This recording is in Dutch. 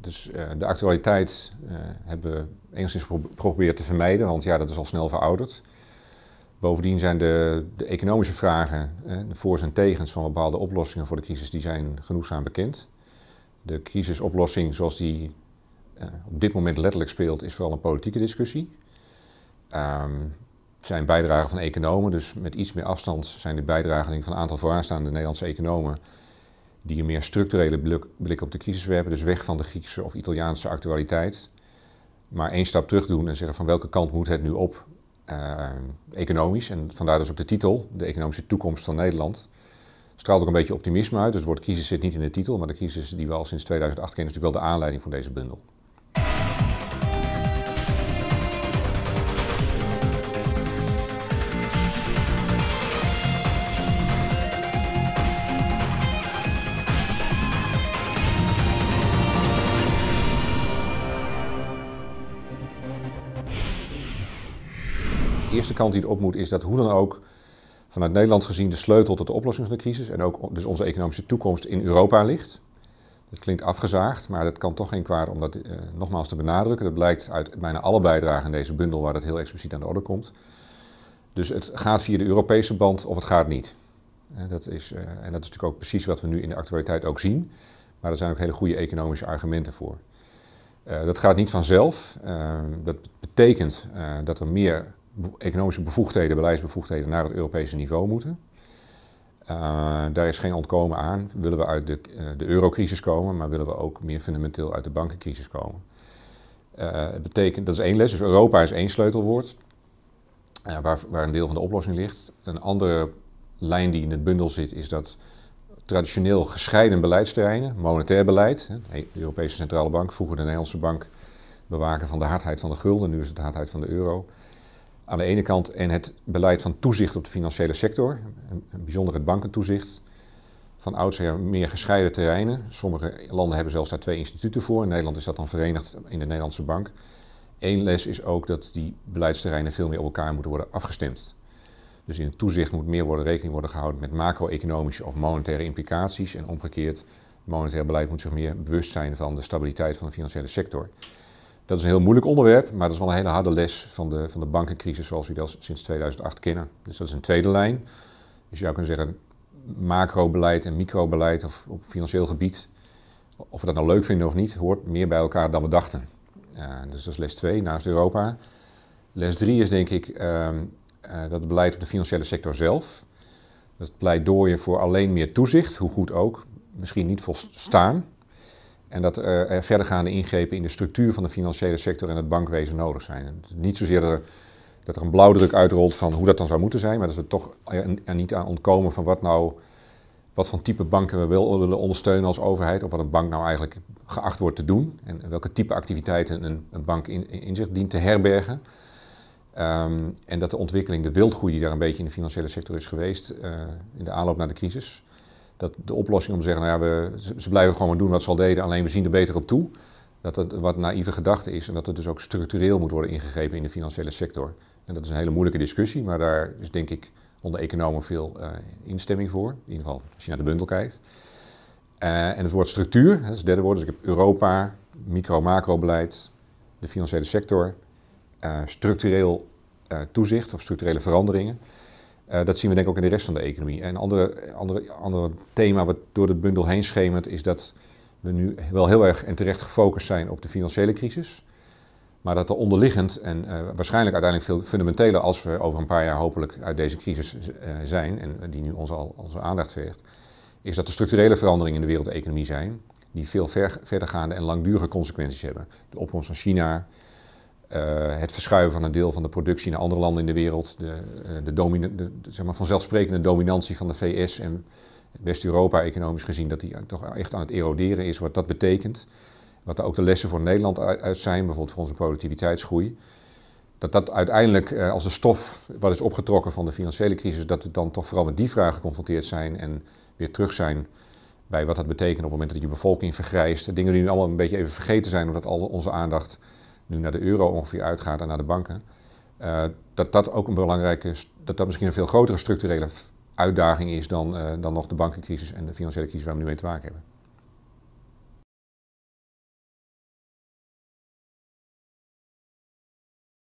Dus eh, de actualiteit eh, hebben we enigszins geprobeerd te vermijden, want ja, dat is al snel verouderd. Bovendien zijn de, de economische vragen, de voor's en tegens van bepaalde oplossingen voor de crisis, die zijn genoegzaam bekend. De crisisoplossing zoals die eh, op dit moment letterlijk speelt, is vooral een politieke discussie. Um, het zijn bijdragen van economen, dus met iets meer afstand zijn de bijdragen van een aantal vooraanstaande Nederlandse economen die een meer structurele blik op de crisis werpen. Dus weg van de Griekse of Italiaanse actualiteit. Maar één stap terug doen en zeggen van welke kant moet het nu op uh, economisch. En vandaar dus ook de titel, de economische toekomst van Nederland. Straalt ook een beetje optimisme uit. Dus het woord crisis zit niet in de titel, maar de crisis die we al sinds 2008 kennen is natuurlijk wel de aanleiding voor deze bundel. eerste kant die het opmoet moet is dat hoe dan ook vanuit Nederland gezien de sleutel tot de oplossing van de crisis en ook dus onze economische toekomst in Europa ligt. Dat klinkt afgezaagd, maar dat kan toch geen kwaad om dat eh, nogmaals te benadrukken. Dat blijkt uit bijna alle bijdragen in deze bundel waar dat heel expliciet aan de orde komt. Dus het gaat via de Europese band of het gaat niet. En eh, dat is, eh, en dat is natuurlijk ook precies wat we nu in de actualiteit ook zien. Maar er zijn ook hele goede economische argumenten voor. dat gaat niet vanzelf. dat betekent dat er meer economische bevoegdheden, beleidsbevoegdheden naar het Europese niveau moeten. Eh, daar is geen ontkomen aan. Willen we uit de, eh, de eurocrisis komen, maar willen we ook meer fundamenteel uit de bankencrisis komen. Eh, het betekent, dat is één les, dus Europa is één sleutelwoord, waar, waar een deel van de oplossing ligt. Een andere lijn die in het bundel zit, is dat traditioneel gescheiden beleidsterreinen, monetair beleid, de Europese Centrale Bank, vroeger de Nederlandse Bank, bewaken van de hardheid van de gulden, nu is het de hardheid van de euro aan de ene kant en het beleid van toezicht op de financiële sector, bijzonder het bankentoezicht. Van oudsher meer gescheiden terreinen. Sommige landen hebben zelfs daar twee instituten voor. In Nederland is dat dan verenigd in de Nederlandse bank. Eén les is ook dat die beleidsterreinen veel meer op elkaar moeten worden afgestemd. Dus in het toezicht moet meer worden rekening worden gehouden met macro-economische of monetaire implicaties. En omgekeerd, monetair beleid moet zich meer bewust zijn van de stabiliteit van de financiële sector. Dat is een heel moeilijk onderwerp, maar dat is wel een hele harde les van de, van de bankencrisis zoals we dat sinds 2008 kennen. Dus dat is een tweede lijn. Dus je zou kunnen zeggen, macrobeleid en microbeleid of op financieel gebied, of we dat nou leuk vinden of niet, hoort meer bij elkaar dan we dachten. Eh, dus dat is les 2 naast Europa. Les 3 is denk ik uh, uh, dat beleid op de financiële sector zelf. Dat pleidooien voor alleen meer toezicht, hoe goed ook, misschien niet volstaan. En dat er verdergaande ingrepen in de structuur van de financiële sector en het bankwezen nodig zijn. niet zozeer dat er, dat er een blauwdruk uitrolt van hoe dat dan zou moeten zijn, maar dat we toch er niet aan ontkomen van wat nou wat voor type banken we willen ondersteunen als overheid, of wat een bank nou eigenlijk geacht wordt te doen en welke type activiteiten een, bank in, in, zich dient te herbergen. Ehm, en dat de ontwikkeling, de wildgroei die daar een beetje in de financiële sector is geweest eh, in de aanloop naar de crisis, dat de oplossing om te zeggen, nou ja, we, ze blijven gewoon doen wat ze al deden, alleen we zien er beter op toe. Dat dat wat naïeve gedachte is en dat het dus ook structureel moet worden ingegrepen in de financiële sector. En dat is een hele moeilijke discussie, maar daar is denk ik onder economen veel eh, instemming voor. In ieder geval als je naar de bundel kijkt. Eh, en het woord structuur, dat is het derde woord, dus ik heb Europa, micro-macro-beleid, de financiële sector, eh, structureel toezicht of structurele veranderingen. Eh, dat zien we denk ik ook in de rest van de economie. En een ander andere, andere thema wat door de bundel heen schemert is dat we nu wel heel erg en terecht gefocust zijn op de financiële crisis. Maar dat er onderliggend en eh, waarschijnlijk uiteindelijk veel fundamenteler, als we over een paar jaar hopelijk uit deze crisis eh, zijn, en die nu onze, al, onze aandacht vergt, is dat er structurele veranderingen in de wereldeconomie zijn, die veel ver, verdergaande en langdurige consequenties hebben. De opkomst van China, eh, het verschuiven van een deel van de productie naar andere landen in de wereld, de, eh, de, zeg maar vanzelfsprekende dominantie van de VS en West-Europa economisch gezien, dat die toch echt aan het eroderen is, wat dat betekent. Wat er ook de lessen voor Nederland uit zijn, bijvoorbeeld voor onze productiviteitsgroei dat dat uiteindelijk eh, als de stof wat is opgetrokken van de financiële crisis, dat we dan toch vooral met die vragen geconfronteerd zijn en weer terug zijn bij wat dat betekent op het moment dat je bevolking vergrijst. Dingen die nu allemaal een beetje even vergeten zijn, omdat al onze aandacht nu naar de euro ongeveer uitgaat en naar de banken, eh, dat dat ook een belangrijke, dat dat misschien een veel grotere structurele uitdaging is dan, eh, dan nog de bankencrisis en de financiële crisis waar we nu mee te maken hebben.